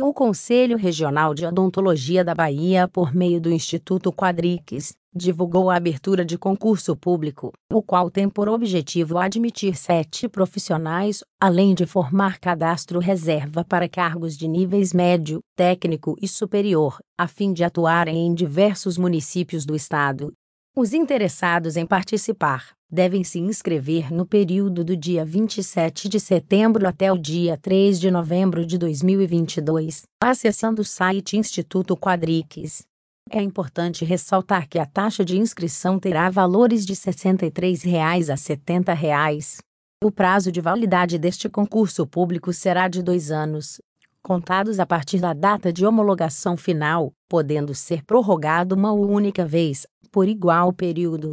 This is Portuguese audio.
O Conselho Regional de Odontologia da Bahia, por meio do Instituto Quadrix, divulgou a abertura de concurso público, o qual tem por objetivo admitir sete profissionais, além de formar cadastro reserva para cargos de níveis médio, técnico e superior, a fim de atuarem em diversos municípios do estado. Os interessados em participar devem se inscrever no período do dia 27 de setembro até o dia 3 de novembro de 2022, acessando o site Instituto Quadrix. É importante ressaltar que a taxa de inscrição terá valores de R$ 63,00 a R$ 70,00. O prazo de validade deste concurso público será de dois anos, contados a partir da data de homologação final, podendo ser prorrogado uma única vez, por igual período.